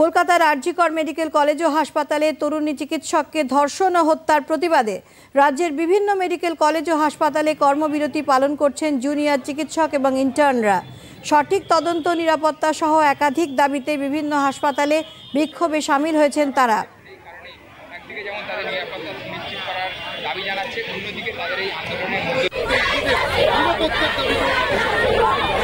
কলকাতার RG Kar medical college ও হাসপাতালে তরুণী চিকিৎসককে ধর্ষণ ও হত্যার প্রতিবাদে রাজ্যের বিভিন্ন মেডিকেল কলেজ ও হাসপাতালে কর্মবিরতি পালন করছেন জুনিয়র চিকিৎসক এবং ইন্টার্নরা সঠিক তদন্ত নিরাপত্তা সহ একাধিক দাবিতে বিভিন্ন হাসপাতালে বিক্ষোভে সামিল হয়েছেন তারা দাবি জানাচ্ছে অন্যদিকে তাদের এই আন্দোলনের মধ্যে